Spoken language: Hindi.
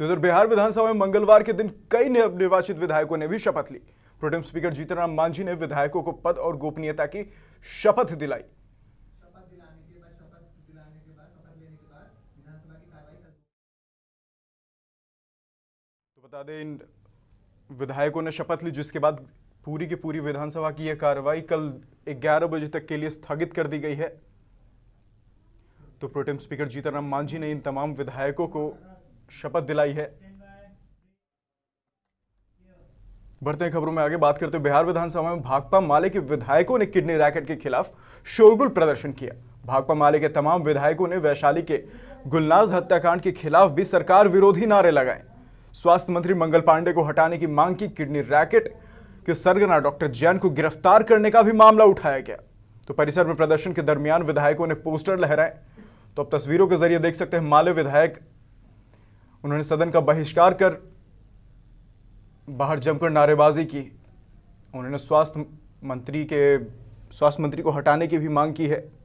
तो इधर बिहार विधानसभा में मंगलवार के दिन कई निर्वाचित विधायकों ने भी शपथ ली प्रोटेम स्पीकर जीतनराम मांझी ने विधायकों को पद और गोपनीयता की शपथ दिलाई तो बता दें इन विधायकों ने शपथ ली जिसके बाद पूरी की पूरी विधानसभा की यह कार्रवाई कल 11 बजे तक के लिए स्थगित कर दी गई है तो प्रोटेम स्पीकर जीतनराम मांझी ने इन तमाम विधायकों को शपथ दिलाई है बढ़ते हैं खबरों में आगे बात करते हैं बिहार विधानसभा में भाकपा माले के विधायकों ने किडनी रैकेट के खिलाफ शोरगुल प्रदर्शन किया भाकपा माले के तमाम विधायकों ने वैशाली के गुलनाज हत्याकांड के खिलाफ भी सरकार विरोधी नारे लगाए स्वास्थ्य मंत्री मंगल पांडे को हटाने की मांग की किडनी रैकेट के सरगना डॉक्टर जैन को गिरफ्तार करने का भी मामला उठाया गया तो परिसर में प्रदर्शन के दरमियान विधायकों ने पोस्टर लहराए तो अब तस्वीरों के जरिए देख सकते हैं माले विधायक उन्होंने सदन का बहिष्कार कर बाहर जमकर नारेबाजी की उन्होंने स्वास्थ्य मंत्री के स्वास्थ्य मंत्री को हटाने की भी मांग की है